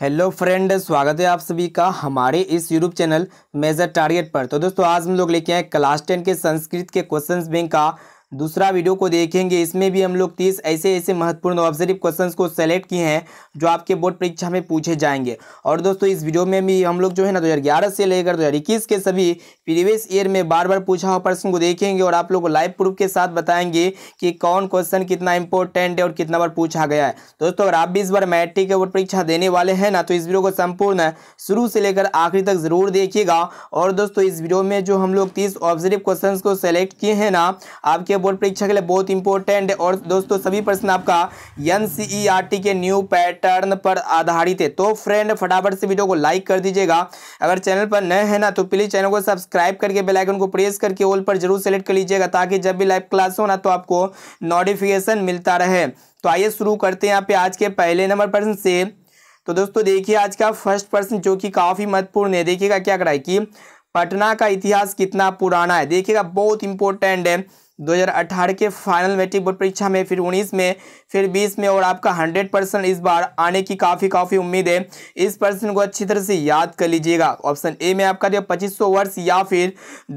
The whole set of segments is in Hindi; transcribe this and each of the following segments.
हेलो फ्रेंड स्वागत है आप सभी का हमारे इस यूट्यूब चैनल मेजर टारगेट पर तो दोस्तों आज हम लोग लेके आए क्लास टेन के संस्कृत के क्वेश्चन बैंक का दूसरा वीडियो को देखेंगे इसमें भी हम लोग तीस ऐसे ऐसे महत्वपूर्ण ऑब्जर्व क्वेश्चंस को सेलेक्ट किए हैं जो आपके बोर्ड परीक्षा में पूछे जाएंगे और दोस्तों इस वीडियो में भी हम लोग जो है ना 2011 से लेकर 2021 के सभी प्रीवियस ईयर में बार बार पूछा हुआ प्रश्न को देखेंगे और आप लोग को लाइव प्रूफ के साथ बताएंगे कि कौन क्वेश्चन कितना इंपॉर्टेंट है और कितना बार पूछा गया है दोस्तों अगर आप भी इस बार मैट्रिक बोर्ड परीक्षा देने वाले हैं ना तो इस वीडियो को संपूर्ण शुरू से लेकर आखिरी तक जरूर देखिएगा और दोस्तों इस वीडियो में जो हम लोग तीस ऑब्जर्व क्वेश्चन को सेलेक्ट किए हैं ना आपके के बोर्ड परीक्षा के लिए बहुत इंपॉर्टेंट है और दोस्तों सभी प्रश्न आपका एन e के न्यू पैटर्न पर आधारित है तो फ्रेंड फटाफट से वीडियो को लाइक कर दीजिएगा अगर चैनल पर नए हैं ना तो प्लीज़ चैनल को सब्सक्राइब करके बेलाइकन को प्रेस करके ऑल पर जरूर सेलेक्ट कर लीजिएगा ताकि जब भी लाइव क्लास हो ना तो आपको नोटिफिकेशन मिलता रहे तो आइए शुरू करते हैं यहाँ पे आज के पहले नंबर प्रश्न से तो दोस्तों देखिए आज का फर्स्ट प्रश्न जो कि काफ़ी महत्वपूर्ण है देखिएगा क्या कराए कि पटना का इतिहास कितना पुराना है देखिएगा बहुत इंपॉर्टेंट है 2018 के फाइनल मैट्रिक बोर्ड परीक्षा में फिर 19 में फिर 20 में और आपका 100 परसेंट इस बार आने की काफ़ी काफ़ी उम्मीद है इस पर्सन को अच्छी तरह से याद कर लीजिएगा ऑप्शन ए में आपका दिया 2500 वर्ष या फिर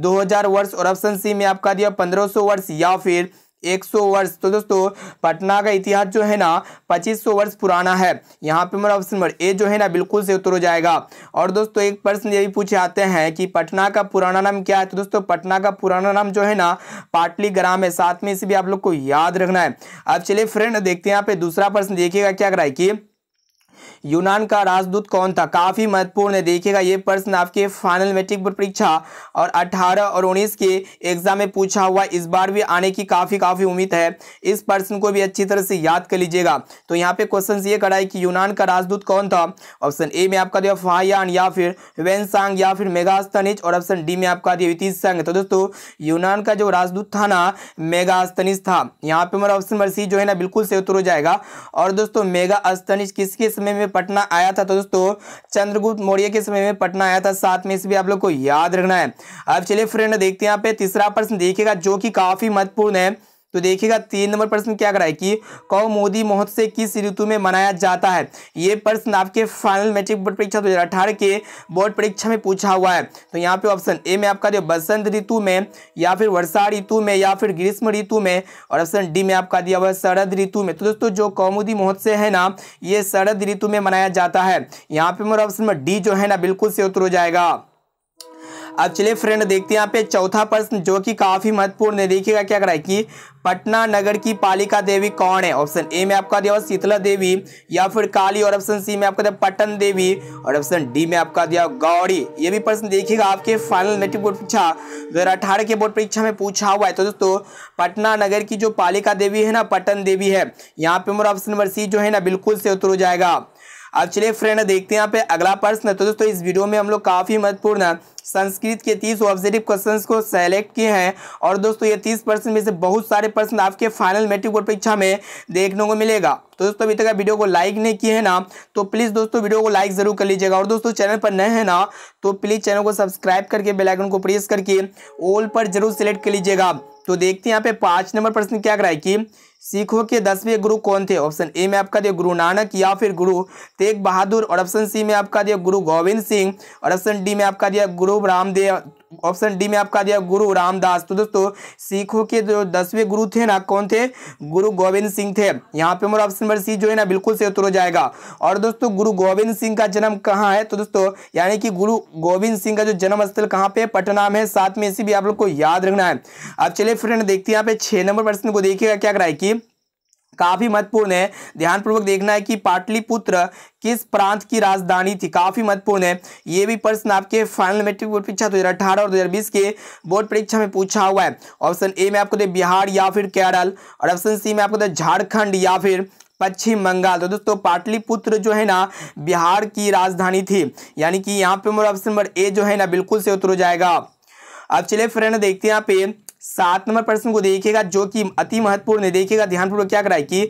2000 वर्ष और ऑप्शन सी में आपका दिया 1500 वर्ष या फिर 100 वर्ष तो दोस्तों पटना का इतिहास जो है ना 2500 वर्ष पुराना है यहाँ पे मेरा ऑप्शन नंबर ए जो है ना बिल्कुल से उत्तर हो जाएगा और दोस्तों एक प्रश्न ये भी पूछे आते हैं कि पटना का पुराना नाम क्या है तो दोस्तों पटना का पुराना नाम जो है ना पाटली ग्राम है साथ में इसे भी आप लोग को याद रखना है अब चलिए फ्रेंड देखते हैं यहाँ पे दूसरा प्रश्न देखिएगा क्या कराए कि यूनान का राजदूत कौन था काफ़ी महत्वपूर्ण है देखिएगा ये प्रश्न आपके फाइनल मेट्रिक बोर्ड परीक्षा और 18 और 19 के एग्जाम में पूछा हुआ इस बार भी आने की काफ़ी काफ़ी उम्मीद है इस प्रश्न को भी अच्छी तरह से याद कर लीजिएगा तो यहाँ पे क्वेश्चन ये करा है कि यूनान का राजदूत कौन था ऑप्शन ए में आपका दिया फायान या फिर वेनसांग या फिर मेगास्तनिज और ऑप्शन डी में आपका दिया वितीज संघ तो दोस्तों यूनान का जो राजदूत था ना मेगास्तनिज था यहाँ पे हमारा ऑप्शन नंबर सी जो है ना बिल्कुल से उत्तर हो जाएगा और दोस्तों मेगा अस्तनिज किसके समय समय में पटना आया था तो दोस्तों चंद्रगुप्त मौर्य के समय में पटना आया था साथ में इस भी आप लोग को याद रखना है अब चलिए फ्रेंड देखते हैं यहाँ पे तीसरा प्रश्न देखिएगा जो कि काफी महत्वपूर्ण है तो देखिएगा तीन नंबर प्रश्न क्या कराए कि कौ मोदी महोत्सव किस ऋतु में मनाया जाता है ये प्रश्न आपके फाइनल मैट्रिक बोर्ड परीक्षा दो के बोर्ड परीक्षा में पूछा हुआ है तो यहाँ पे ऑप्शन ए में आपका दिया बसंत ऋतु में या फिर वर्षा ऋतु में या फिर ग्रीष्म ऋतु में और ऑप्शन डी में आपका दिया हुआ शरद ऋतु में तो दोस्तों जो कौमुदी महोत्सव है ना ये शरद ऋतु में मनाया जाता है यहाँ पे मेरा ऑप्शन डी जो है ना बिल्कुल से उतर जाएगा अब चलिए फ्रेंड देखते हैं यहाँ पे चौथा प्रश्न जो कि काफी महत्वपूर्ण है देखिएगा क्या कराए कि पटना नगर की पालिका देवी कौन है ऑप्शन ए में आपका दिया शीतला देवी या फिर काली और ऑप्शन सी में आपका दिया पटन देवी और ऑप्शन डी में आपका दिया गौरी ये भी प्रश्न देखिएगा आपके फाइनल मेट्रिक बोर्ड परीक्षा दो के बोर्ड परीक्षा में पूछा हुआ है तो दोस्तों पटना नगर की जो पालिका देवी है ना पटन देवी है यहाँ पे मेरा ऑप्शन नंबर सी जो है ना बिल्कुल से उतर जाएगा अब चलिए फ्रेंड देखते हैं यहाँ पे अगला प्रश्न तो दोस्तों इस वीडियो में हम लोग काफ़ी महत्वपूर्ण संस्कृत के तीस ऑब्जेक्टिव क्वेश्चंस को सेलेक्ट किए हैं और दोस्तों ये तीस प्रश्न में से बहुत सारे प्रश्न आपके फाइनल मेट्रिक बोर्ड परीक्षा में देखने को मिलेगा तो दोस्तों अभी तक वीडियो को लाइक नहीं किए हैं ना तो प्लीज़ दोस्तों वीडियो को लाइक ज़रूर कर लीजिएगा और दोस्तों चैनल पर नए हैं ना तो प्लीज़ चैनल को सब्सक्राइब करके बेलाइकन को प्रेस करके ऑल पर जरूर सेलेक्ट कर लीजिएगा तो देखते हैं यहाँ पे पांच नंबर प्रश्न क्या कराए कि सिखों के दसवें गुरु कौन थे ऑप्शन ए में आपका दिया गुरु नानक या फिर गुरु तेग बहादुर और ऑप्शन सी में आपका दिया गुरु गोविंद सिंह और ऑप्शन डी में आपका दिया गुरु रामदेव ऑप्शन डी में आपका दिया गुरु रामदास तो दोस्तों सिखों के जो दसवें गुरु थे ना कौन थे गुरु गोविंद सिंह थे यहाँ पे हमारा ऑप्शन नंबर सी जो है ना बिल्कुल से उत्तर हो जाएगा और दोस्तों गुरु गोविंद सिंह का जन्म कहाँ है तो दोस्तों यानी कि गुरु गोविंद सिंह का जो जन्म स्थल कहाँ पे पटना में साथ में इसी भी आप लोग को याद रखना है अब चलिए फ्रेंड देखते हैं यहाँ पे छह नंबर प्रश्न को देखिएगा क्या कराए की काफी महत्वपूर्ण है ध्यानपूर्वक देखना है कि पाटलिपुत्र किस प्रांत की राजधानी थी काफी महत्वपूर्ण है ये भी प्रश्न आपके फाइनल मेट्रिक बोर्ड परीक्षा अठारह और 2020 के बोर्ड परीक्षा में पूछा हुआ है ऑप्शन ए में आपको दे बिहार या फिर केरल और ऑप्शन सी में आपको दे झारखंड या फिर पश्चिम बंगाल तो दोस्तों पाटलिपुत्र जो है ना बिहार की राजधानी थी यानी कि यहाँ पे ऑप्शन नंबर ए जो है ना बिल्कुल से उतर हो जाएगा अब चलिए फ्रेंड देखते हैं यहाँ पे सात नंबर प्रश्न को देखिएगा जो कि अति महत्वपूर्ण है देखिएगा ध्यानपूर्वक क्या कराए कि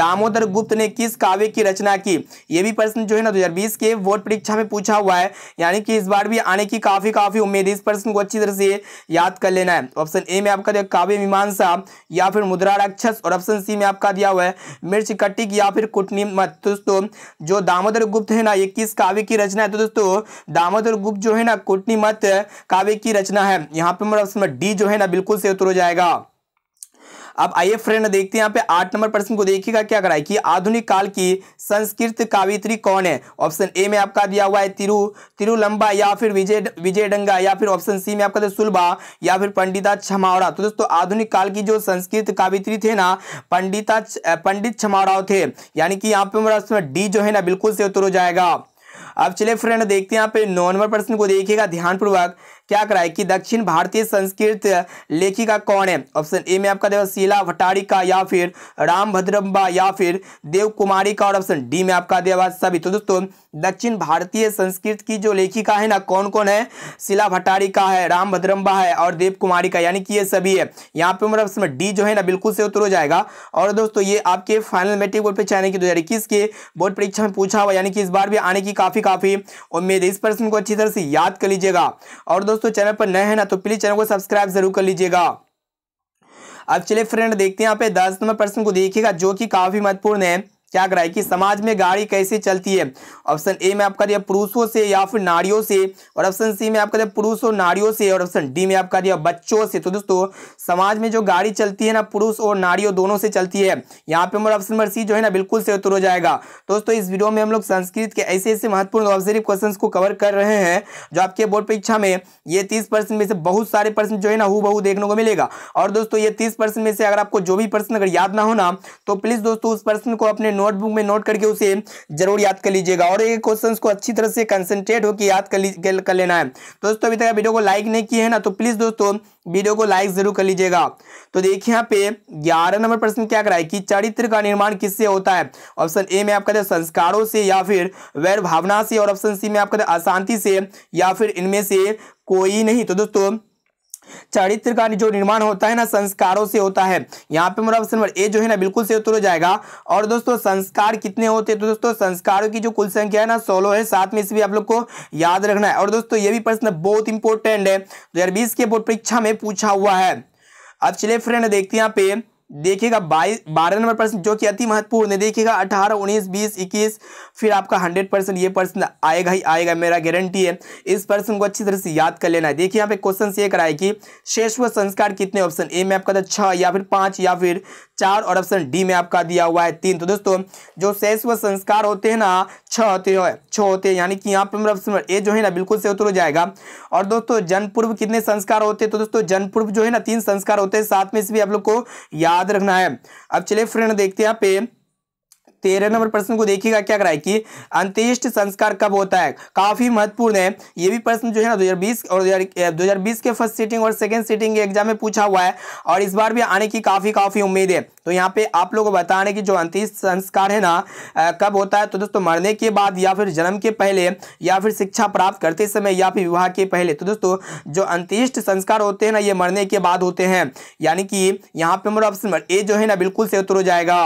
दामोदर गुप्त ने किस काव्य की रचना की यह भी प्रश्न जो है ना 2020 के बोर्ड परीक्षा में पूछा हुआ है यानी कि इस बार भी आने की काफी काफी उम्मीद है इस प्रश्न को अच्छी तरह से याद कर लेना है ऑप्शन ए में आपका दिया काव्य मीमांसा या फिर मुद्रा राक्षस और ऑप्शन सी में आपका दिया हुआ है मिर्च कट्टिक या फिर कुटनी मत तो दोस्तों जो दामोदर गुप्त है ना ये किस काव्य की रचना है तो दोस्तों दामोदर गुप्त जो है ना कुटनी मत काव्य की रचना है यहाँ पे ऑप्शन डी जो है ना बिल्कुल बिल्कुल सही उत्तर हो जाएगा अब आइए फ्रेंड देखते हैं यहाँ पे आठ नंबर प्रश्न को देखिएगा क्या कराए कि आधुनिक काल की संस्कृत कावित्री कौन है ऑप्शन ए में आपका दिया हुआ है तिरु तिरुलंबा या फिर विजय विजय डंगा या फिर ऑप्शन सी में आपका सुलभा या फिर पंडिता छमावड़ा तो दोस्तों आधुनिक काल की जो संस्कृत कावित्री थे ना पंडिता पंडित छमावड़ाओ थे यानी कि यहाँ पे मेरा डी जो है ना बिल्कुल से उत्तर हो जाएगा अब चले फ्रेंड देखते हैं यहाँ पे नौ नंबर प्रश्न को देखिएगा ध्यानपूर्वक क्या कराए कि दक्षिण भारतीय संस्कृत लेखिका कौन है ऑप्शन ए में आपका देगा शीला भटारी का या फिर राम भद्रम्बा या फिर देव कुमारी का और ऑप्शन डी में आपका देगा सभी तो दोस्तों दक्षिण भारतीय संस्कृत की जो लेखिका है ना कौन कौन है शिला भटारी का है राम भद्रम्बा है और देव कुमारी का यानी कि ये सभी है यहाँ पे मेरा ऑप्शन डी जो है ना बिल्कुल से उतर हो जाएगा और दोस्तों ये आपके फाइनल मेट्रिक बोर्ड पर यानी कि दो के बोर्ड परीक्षा में पूछा हुआ यानी कि इस बार भी आने की काफ़ी काफ़ी उम्मीद है इस प्रश्न को अच्छी तरह से याद कर लीजिएगा और दोस्तों दोस्तों चैनल पर नए हैं ना तो प्लीज़ चैनल को सब्सक्राइब जरूर कर लीजिएगा अब चलिए फ्रेंड देखते हैं यहाँ पे दस नंबर प्रश्न को देखिएगा जो कि काफ़ी महत्वपूर्ण है क्या कराए कि समाज में गाड़ी कैसे चलती है ऑप्शन ए में आपका दिया पुरुषों से या फिर नारियों से और ऑप्शन सी में आपका दिया पुरुष और नारियों से और ऑप्शन डी में आपका दिया बच्चों से तो दोस्तों समाज में जो गाड़ी चलती है ना पुरुष और नारियों दोनों से चलती है यहाँ पे हमारा ऑप्शन नंबर सी जो है ना बिल्कुल से उत्तर हो जाएगा दोस्तों इस वीडियो में हम लोग संस्कृत के ऐसे ऐसे महत्वपूर्ण ऑब्जर्व क्वेश्चन को कवर कर रहे हैं जो आपके बोर्ड परीक्षा में ये तीस में से बहुत सारे पर्सन जो है ना हु देखने को मिलेगा और दोस्तों ये तीस में से अगर आपको जो भी पर्सन अगर याद ना हो ना तो प्लीज़ दोस्तों उस पर्सन को अपने नोटबुक में नोट करके उसे जरूर याद कर लीजिएगा और ये क्वेश्चन को अच्छी तरह से कंसनट्रेट होकर याद कर, कर लेना है दोस्तों अभी तक वीडियो को लाइक नहीं किया है ना तो प्लीज़ दोस्तों वीडियो को लाइक जरूर कर लीजिएगा तो देखिए यहाँ पे ग्यारह नंबर प्रश्न क्या कराए कि चरित्र का निर्माण किससे होता है ऑप्शन ए में आपका संस्कारों से या फिर वैर भावना से और ऑप्शन सी में आपका अशांति से या फिर इनमें से कोई नहीं तो दोस्तों चरित्र का जो निर्माण होता है ना संस्कारों से होता है यहाँ पे मेरा ऑप्शन नंबर ए जो है ना बिल्कुल से उत्तर हो जाएगा और दोस्तों संस्कार कितने होते हैं तो दोस्तों संस्कारों की जो कुल संख्या है ना सोलह है साथ में इसे भी आप लोग को याद रखना है और दोस्तों ये भी प्रश्न बहुत इंपॉर्टेंट है दो के बोर्ड परीक्षा में पूछा हुआ है अब चलिए फ्रेंड देखते हैं यहाँ पे देखिएगा बाईस बारह नंबर प्रश्न जो कि अति महत्वपूर्ण है देखिएगा अठारह उन्नीस बीस इक्कीस फिर आपका हंड्रेड परसेंट ये प्रश्न आएगा ही आएगा मेरा गारंटी है इस प्रश्न को अच्छी तरह से याद कर लेना है देखिए यहाँ पे क्वेश्चन ये कराए कि शेष व संस्कार कितने ऑप्शन ए में आपका था छः या फिर पाँच या फिर चार और ऑप्शन डी में आपका दिया हुआ है तीन तो दोस्तों जो शेष व संस्कार होते हैं ना छः होते हैं छः होते हैं यानी कि यहाँ पे मेरा ऑप्शन ए जो है ना बिल्कुल से उतर हो जाएगा और दोस्तों जनपूर्व कितने संस्कार होते हैं तो दोस्तों जनपूर्व जो है ना तीन संस्कार होते हैं साथ में से भी आप लोग को याद याद रखना है अब चलिए फ्रेंड देखते हैं यहाँ पे तेरह नंबर प्रश्न को देखिएगा क्या कराए कि अंत्येष्ट संस्कार कब होता है काफी महत्वपूर्ण है ये भी प्रश्न जो है ना 2020 और 2020 के फर्स्ट सीटिंग और सेकेंड सीटिंग के एग्जाम में पूछा हुआ है और इस बार भी आने की काफी काफी उम्मीद है तो यहाँ पे आप लोगों को बताने की जो अंत्येष्ट संस्कार है ना आ, कब होता है तो दोस्तों मरने के बाद या फिर जन्म के पहले या फिर शिक्षा प्राप्त करते समय या फिर विवाह के पहले तो दोस्तों जो अंत्येष्ट संस्कार होते हैं ना ये मरने के बाद होते हैं यानी कि यहाँ पे मेरा ऑप्शन ए जो है ना बिल्कुल से उतर जाएगा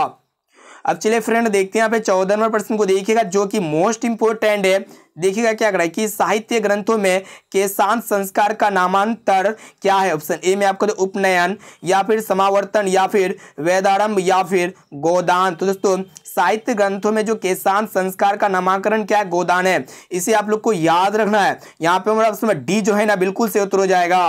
अब चलिए फ्रेंड देखते हैं यहाँ पे चौदह नंबर प्रश्न को देखिएगा जो कि मोस्ट इंपोर्टेंट है देखिएगा क्या करा कि साहित्य ग्रंथों में केशांत संस्कार का नामांतर क्या है ऑप्शन ए में आपको तो उपनयन या फिर समावर्तन या फिर वेदारंभ या फिर गोदान तो दोस्तों साहित्य ग्रंथों में जो केशांत संस्कार का नामांकरण क्या है गोदान है इसे आप लोग को याद रखना है यहाँ पे हमारा ऑप्शन डी जो है ना बिल्कुल से उतर हो जाएगा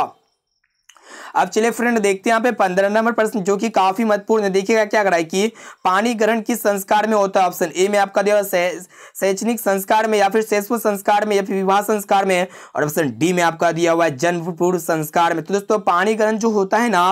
अब चले फ्रेंड देखते हैं यहाँ पे पंद्रह नंबर प्रश्न जो कि काफी महत्वपूर्ण है देखिएगा क्या कराए कि पानी ग्रहण किस संस्कार में होता है ऑप्शन ए में आपका दिया शैक्षणिक संस्कार में या फिर शैश्व संस्कार में या फिर विवाह संस्कार में और ऑप्शन डी में आपका दिया हुआ है जन्म संस्कार में तो दोस्तों पानी ग्रहण जो होता है ना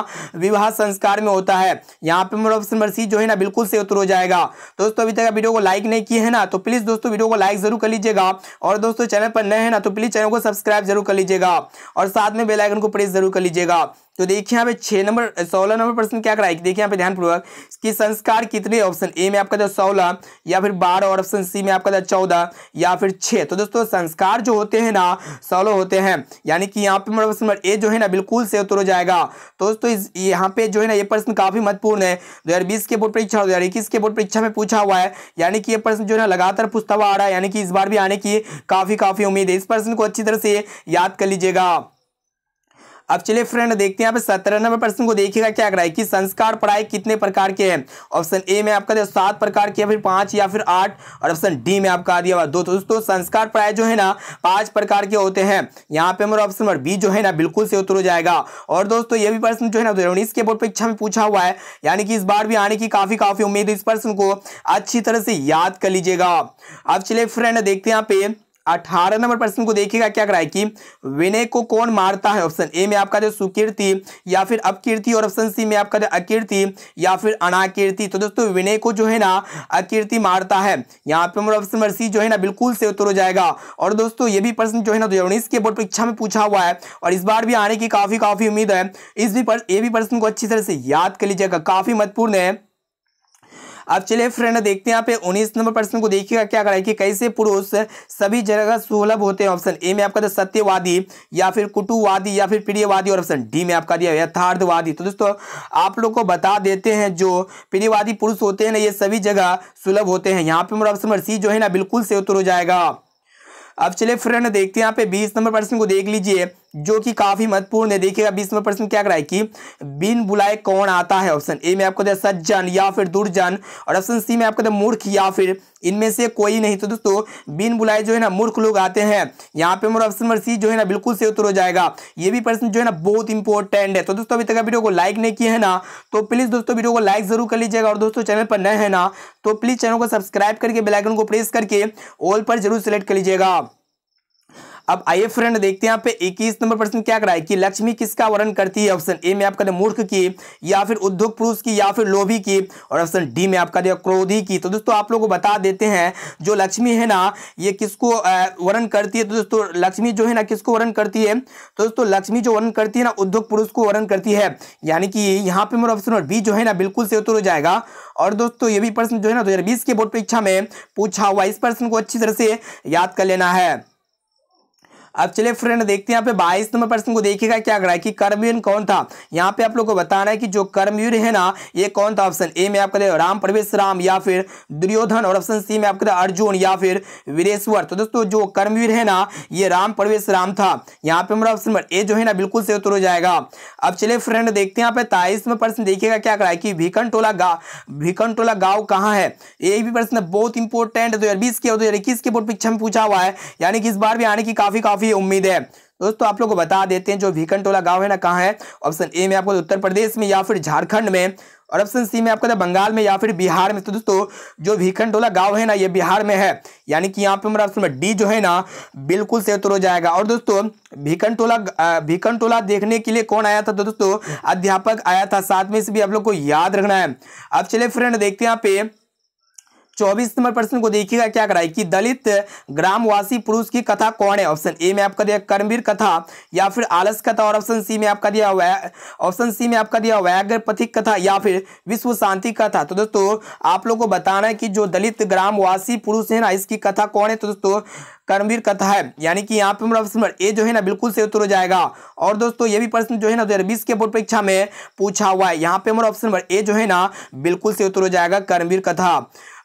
विवाह संस्कार में होता है यहाँ पे मेरा ऑप्शन नंबर सी जो है ना बिल्कुल से उतर हो जाएगा दोस्तों अभी तक वीडियो को लाइक नहीं किया है ना तो प्लीज दोस्तों वीडियो को लाइक जरूर कर लीजिएगा और दोस्तों चैनल पर नए हैं ना तो प्लीज चैनल को सब्सक्राइब जरूर कर लीजिएगा और साथ में बेलाइकन को प्रेस जरूर कर लीजिएगा तो देखिए यहाँ पे छः नंबर सोलह नंबर प्रश्न क्या कराएगी देखिए यहाँ पे ध्यानपूर्वक कि संस्कार कितने ऑप्शन ए में आपका था सोलह या फिर बारह और ऑप्शन सी में आपका था चौदह या फिर छः तो दोस्तों संस्कार जो होते हैं ना सोलह होते हैं यानी कि यहाँ पे ऑप्शन नंबर ए जो है ना बिल्कुल से उतर जाएगा तो दोस्तों यहाँ पे जो है ना ये प्रश्न काफ़ी महत्वपूर्ण है दो के बोर्ड परीक्षा और दो के बोर्ड परीक्षा में पूछा हुआ है यानी कि ये प्रश्न जो है ना लगातार पूछता हुआ आ रहा है यानी कि इस बार भी आने की काफ़ी काफ़ी उम्मीद है इस प्रश्न को अच्छी तरह से याद कर लीजिएगा अब चलिए फ्रेंड देखते हैं यहाँ पे सत्रह नंबर प्रश्न को देखिएगा क्या कराए कि संस्कार पढ़ाई कितने प्रकार के हैं ऑप्शन ए में आपका सात प्रकार के फिर पांच या फिर आठ और ऑप्शन डी में आपका दिया हुआ दो तो दोस्तों संस्कार पढ़ाई जो है ना पांच प्रकार के होते हैं यहाँ पे हमारा ऑप्शन नंबर बी जो है ना बिल्कुल से उतर जाएगा और दोस्तों ये भी प्रश्न जो है ना तो उन्नीस के बोर्ड परीक्षा में पूछा हुआ है यानी कि इस बार भी आने की काफी काफी उम्मीद है इस प्रश्न को अच्छी तरह से याद कर लीजिएगा अब चलिए फ्रेंड देखते हैं यहाँ पे अठारह नंबर प्रश्न को देखिएगा क्या कराए कि विनय को कौन मारता है ऑप्शन ए में आपका जो सुकीर्ति या फिर अपकीर्ति और ऑप्शन सी में आपका जो अकीर्ति या फिर अनाकीर्ति तो दोस्तों विनय को जो है ना अकीर्ति मारता है यहाँ पे हमारा ऑप्शन नंबर सी जो है ना बिल्कुल से उत्तर हो जाएगा और दोस्तों ये भी प्रश्न जो है ना दो के बोर्ड परीक्षा में पूछा हुआ है और इस बार भी आने की काफी काफी उम्मीद है इस भी ये भी प्रश्न को अच्छी तरह से याद कर लीजिएगा काफी महत्वपूर्ण है अब चलिए फ्रेंड देखते हैं यहाँ पे उन्नीस नंबर प्रश्न को देखिएगा क्या करा कि कैसे पुरुष सभी जगह सुलभ होते हैं ऑप्शन ए में आपका तो सत्यवादी या फिर कुटुवादी या फिर प्रियवादी और ऑप्शन डी में आपका दिया यथार्थवादी तो दोस्तों आप लोग को बता देते हैं जो प्रियवादी पुरुष होते हैं ना ये सभी जगह सुलभ होते हैं यहाँ पे ऑप्शन नंबर सी जो है ना बिल्कुल से उत्तर हो जाएगा अब चलिए फ्रेंड देखते हैं यहाँ पे बीस नंबर प्रश्न को देख लीजिए जो कि काफी महत्वपूर्ण है देखिएगा इसमें प्रश्न क्या कराए कि बिन बुलाए कौन आता है ऑप्शन ए में आपको दे सज्जन या फिर दुर्जन और ऑप्शन सी में आपको दे मूर्ख या फिर इनमें से कोई नहीं तो दोस्तों बिन बुलाए जो है ना मूर्ख लोग आते हैं यहाँ पे मेरा ऑप्शन नंबर सी जो है ना बिल्कुल से उत्तर हो जाएगा ये भी प्रश्न जो है ना बहुत इंपॉर्टेंट है तो दोस्तों अभी तक वीडियो को लाइक नहीं किया है ना तो प्लीज दोस्तों वीडियो को लाइक जरूर कर लीजिएगा और दोस्तों चैनल पर नए है ना तो प्लीज चैनल को सब्सक्राइब करके बेलाइकन को प्रेस करके ऑल पर जरूर सेलेक्ट कर लीजिएगा अब आइए फ्रेंड देखते हैं यहाँ पे इक्कीस नंबर प्रश्न क्या कराए कि लक्ष्मी किसका वर्ण करती है ऑप्शन ए में आपका मूर्ख की या फिर उद्योग पुरुष की या फिर लोभी की और ऑप्शन डी में आपका दिया क्रोधी की तो दोस्तों आप लोग को बता देते हैं जो लक्ष्मी है ना ये किसको वर्ण करती है तो दोस्तों लक्ष्मी जो है ना किसको वर्ण करती है तो दोस्तों लक्ष्मी जो वर्ण करती है ना उद्योग पुरुष को वर्ण करती है यानी कि यहाँ पे मेरा ऑप्शन बी जो है ना बिल्कुल से उतर हो जाएगा और दोस्तों ये भी प्रश्न जो है ना दो के बोर्ड परीक्षा में पूछा हुआ इस प्रश्न को अच्छी तरह से याद कर लेना है अब चलिए फ्रेंड देखते हैं यहाँ पे बाईस नंबर प्रश्न को देखिएगा क्या रहा है कि कर्मवीर कौन था यहाँ पे आप लोग को बताना है कि जो कर्मवीर है ना ये कौन था ऑप्शन ए में आपका राम प्रवेश राम या फिर दुर्योधन और ऑप्शन सी में आपका अर्जुन या फिर वीरेश्वर तो दोस्तों जो कर्मवीर है ना ये राम प्रवेश राम था यहाँ पे हमारा ऑप्शन नंबर ए जो है ना बिल्कुल से उतर हो जाएगा अब चलिए फ्रेंड देखते हैं यहाँ पे में प्रश्न देखिएगा क्या करा है कि टोला भिकन टोला गाँव कहाँ है ये भी प्रश्न बहुत इंपॉर्टेंट दो हजार बीस के दो हजार इक्कीस के बोर्ड परीक्षा में पूछा हुआ है यानी कि इस बार भी आने की काफी काफी काफ़ी उम्मीद है दोस्तों आप लोग को बता देते हैं जो भीकंटोला टोला गाँव है ना कहाँ है ऑप्शन ए में आपको तो उत्तर प्रदेश में या फिर झारखंड में और ऑप्शन सी में आपको था तो बंगाल में या फिर बिहार में तो दोस्तों जो भीखंडोला गांव है ना ये बिहार में है यानी कि यहाँ पे हमारा ऑप्शन डी जो है ना बिल्कुल से उतर हो जाएगा और दोस्तों भीखंडोला भीखंडोला देखने के लिए कौन आया था तो दोस्तों अध्यापक आया था साथ में से भी आप लोग को याद रखना है अब चले फ्रेंड देखते हैं यहाँ पे चौबीस नंबर प्रश्न को देखिएगा क्या कराए कि दलित ग्रामवासी पुरुष की कथा कौन है ऑप्शन ए में आपका दिया कर्मवीर कथा या फिर आलस कथा और ऑप्शन सी में आपका दिया ऑप्शन सी में आपका दिया पथिक कथा या फिर विश्व शांति कथा तो दोस्तों आप लोग को बताना है कि जो दलित ग्रामवासी पुरुष है ना इसकी कथा कौन है तो दोस्तों कर्मवीर कथा है यानी कि यहाँ पे ऑप्शन नंबर ए जो है ना बिल्कुल से उत्तर हो जाएगा और दोस्तों ये भी प्रश्न जो है ना दो के बोर्ड परीक्षा में पूछा हुआ है यहाँ पे हमारा मतलब ऑप्शन नंबर ए जो है ना बिल्कुल से उत्तर हो जाएगा कर्मवीर कथा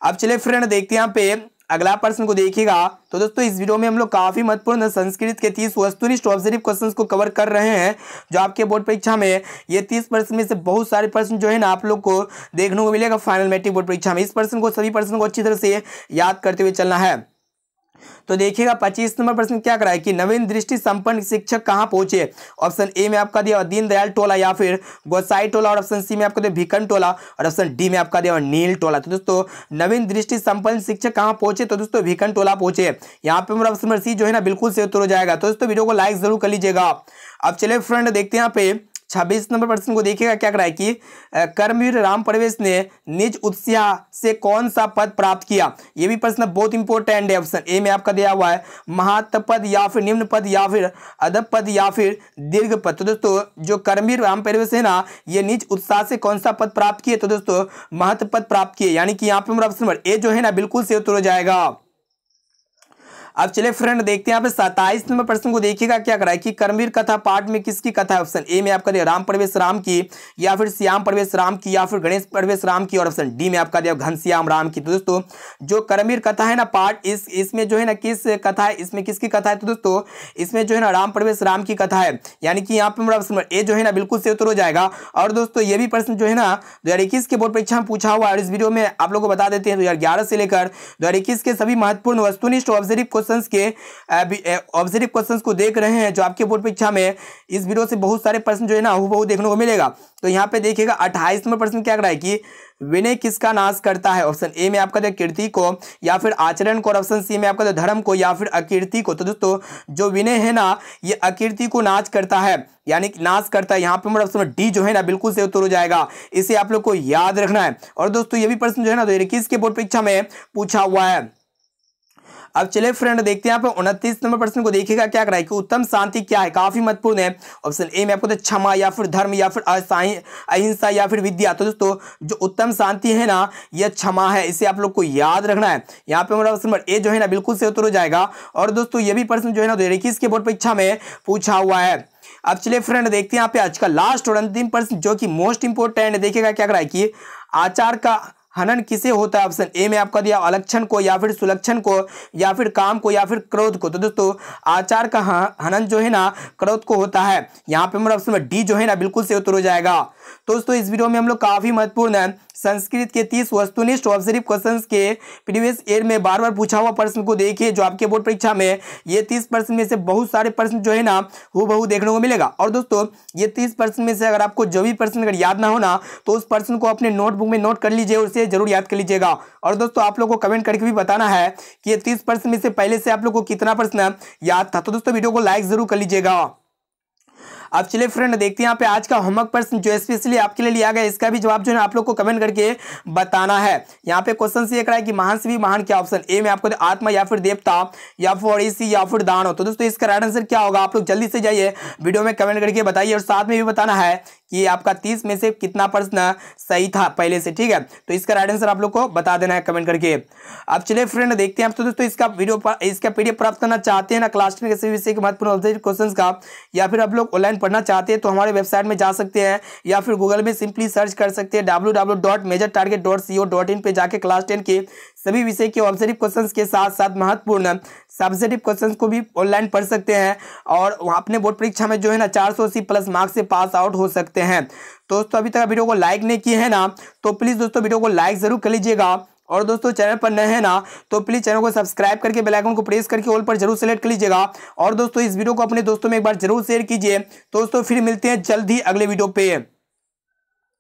अब चले फ्रेंड देखते हैं यहाँ पे अगला प्रश्न को देखिएगा तो दोस्तों इस वीडियो में हम लोग काफी महत्वपूर्ण संस्कृत के तीस वस्तुनिष्ठ ऑब्जेटिव क्वेश्चंस को कवर कर रहे हैं जो आपके बोर्ड परीक्षा में ये तीस प्रश्न में से बहुत सारे प्रश्न जो है ना आप लोग को देखने को मिलेगा फाइनल मैट्रिक बोर्ड परीक्षा में इस प्रश्न को सभी प्रश्न को अच्छी तरह से याद करते हुए चलना है तो देखिएगा पच्चीस नंबर प्रश्न क्या है कि नवीन दृष्टि संपन्न शिक्षक कहाँ पहुंचे ऑप्शन ए में आपका दिया दीनदयाल टोला या फिर गोसाई टोला और ऑप्शन सी में आपका दिया भिकन टोला और ऑप्शन डी में आपका दिया नील टोला तो दोस्तों नवीन दृष्टि संपन्न शिक्षक कहाँ पहुंचे तो दोस्तों भिकन टोला पहुंचे यहाँ पे ऑप्शन नंबर सी जो है ना बिल्कुल से उत्तर हो जाएगा तो दोस्तों वीडियो को लाइक जरूर कर लीजिएगा अब चले फ्रेंड देखते हैं यहाँ पे छब्बीस नंबर प्रश्न को देखिएगा क्या कराए कि कर्मवीर राम परवेश ने निज उत्साह से कौन सा पद प्राप्त किया ये भी प्रश्न बहुत इंपॉर्टेंट है ऑप्शन ए में आपका दिया हुआ है महात पद या फिर निम्न पद या फिर अदब पद या फिर दीर्घ पद तो दोस्तों जो कर्मवीर राम परवेश है ना ये निज उत्साह से कौन सा पद प्राप्त किए तो दोस्तों महत्व पद प्राप्त किए यानी कि यहाँ पे ऑप्शन नंबर ए जो है ना बिल्कुल से उत्तर हो जाएगा अब चले फ्रेंड देखते हैं सत्ताईस नंबर प्रश्न को देखिएगा क्या कराए कि कर्मवीर कथा पार्ट में किसकी कथा है ऑप्शन ए में आपका दिया राम प्रवेश राम की या फिर श्याम प्रवेश राम की या फिर गणेश प्रवेश राम की और ऑप्शन डी में आपका दिया घनश्याम राम की तो दोस्तों जो कर्मवीर कथा है ना पार्ट इस इसमें जो है ना किस कथा है इसमें किसकी कथा है तो दोस्तों इसमें जो है ना राम प्रवेश राम की कथा है यानी कि यहाँ पर ऑप्शन ए जो है ना बिल्कुल से उत्तर हो जाएगा और दोस्तों ये भी प्रश्न जो है ना दो के बोर्ड परीक्षा में पूछा हुआ और इस वीडियो में आप लोग को बता देते हैं दो से लेकर दो के सभी महत्वपूर्ण वस्तुनिष्ठ ऑब्जेक्टिव क्वेश्चन क्वेश्चंस के ऑब्जेक्टिव क्वेश्चंस को देख रहे हैं जो आपके बोर्ड परीक्षा में इस वीडियो से बहुत सारे प्रश्न जो है ना हूबहू देखने को मिलेगा तो यहाँ पे देखिएगा अट्ठाईस नंबर प्रश्न क्या है कि विनय किसका नाश करता है ऑप्शन ए में आपका जो कीर्ति को या फिर आचरण को और ऑप्शन सी में आपका जो धर्म को या फिर अकीर्ति को तो दोस्तों जो विनय है ना ये अकीर्ति को नाश करता है यानी कि नाश करता है यहाँ पे मेरा ऑप्शन डी जो है ना बिल्कुल से उत्तर हो जाएगा इसे आप लोग को याद रखना है और दोस्तों ये भी प्रश्न जो है ना दो तो इक्कीस के बोर्ड परीक्षा में पूछा हुआ है अब चले फ्रेंड देखते हैं आप उनतीस नंबर प्रश्न को देखिएगा क्या कराए कि उत्तम शांति क्या है काफी महत्वपूर्ण है ऑप्शन ए में आपको तो क्षमा या फिर धर्म या फिर अहिंसा या फिर विद्या तो दोस्तों जो उत्तम शांति है ना यह क्षमा है इसे आप लोग को याद रखना है यहाँ पे हमारा ऑप्शन ए जो है ना बिल्कुल से उतर हो जाएगा और दोस्तों ये भी प्रश्न जो है ना दो के बोर्ड परीक्षा में पूछा हुआ है अब चलिए फ्रेंड देखते हैं यहाँ पे आज का लास्ट और अंतिम प्रश्न जो कि मोस्ट इंपोर्टेंट देखिएगा क्या कराए कि आचार का हनन किसे होता है ऑप्शन ए में आपका दिया अलक्षण को या फिर सुलक्षण को या फिर काम को या फिर क्रोध को तो दोस्तों आचार का हाँ, हनन जो है ना क्रोध को होता है यहाँ पे हमारे ऑप्शन डी जो है ना बिल्कुल से उत्तर हो जाएगा तो दोस्तों इस वीडियो में हम लोग काफी महत्वपूर्ण है संस्कृत के तीस वस्तुनिष्ठ ऑब्जर्व क्वेश्चन के प्रीवियस ईयर में बार बार पूछा हुआ प्रश्न को देखिए जो आपके बोर्ड परीक्षा में ये तीस प्रश्न में से बहुत सारे प्रश्न जो है ना वो बहु देखने को मिलेगा और दोस्तों ये तीस प्रश्न में से अगर आपको जो भी प्रश्न अगर याद ना हो ना तो उस प्रश्न को अपने नोटबुक में नोट कर लीजिए और उसे जरूर याद कर लीजिएगा और दोस्तों आप लोग को कमेंट करके भी बताना है कि ये तीस प्रश्न में से पहले से आप लोग को कितना प्रश्न याद था तो दोस्तों वीडियो को लाइक जरूर कर लीजिएगा अब चलिए फ्रेंड देखते हैं यहाँ पे आज का होमवर्क प्रश्न जो स्पेशली आपके लिए लिया गया इसका भी जवाब जो है आप लोग को कमेंट करके बताना है यहाँ पे क्वेश्चन से करा कि महान से भी महान क्या ऑप्शन ए में आपको आत्मा या फिर देवता या फिर या फिर दान हो तो दोस्तों इसका राइट आंसर क्या होगा आप लोग जल्दी से जाइए वीडियो में कमेंट करके बताइए और साथ में भी बताना है कि आपका तीस में से कितना प्रश्न सही था पहले से ठीक है तो इसका राइट आंसर आप लोग को बता देना है कमेंट करके अब चलिए फ्रेंड देखते हैं आप तो दोस्तों इसका वीडियो इसका पीडीएफ प्राप्त करना चाहते हैं ना क्लास टेन के विषय के महत्वपूर्ण क्वेश्चन का या फिर आप लोग ऑनलाइन पढ़ना चाहते हैं तो हमारे वेबसाइट में जा सकते हैं या फिर गूगल में सिंपली सर्च कर सकते हैं W W dot major target dot C O dot in पर जाकर क्लास टेन के सभी विषय के ऑब्जेक्टिव क्वेश्चन के साथ साथ महत्वपूर्ण सब्जेक्टिव क्वेश्चन को भी ऑनलाइन पढ़ सकते हैं और अपने बोर्ड परीक्षा में जो है ना चार सौ अस्सी प्लस मार्क्स से पास आउट हो सकते हैं दोस्तों अभी तक वीडियो को लाइक नहीं किए हैं ना तो प्लीज़ दोस्तों वीडियो को लाइक ज़रूर कर लीजिएगा और दोस्तों चैनल पर नए हैं ना तो प्लीज़ चैनल को सब्सक्राइब करके बेल आइकन को प्रेस करके ऑल पर जरूर सेलेक्ट कर लीजिएगा और दोस्तों इस वीडियो को अपने दोस्तों में एक बार जरूर शेयर कीजिए दोस्तों फिर मिलते हैं जल्द ही अगले वीडियो पे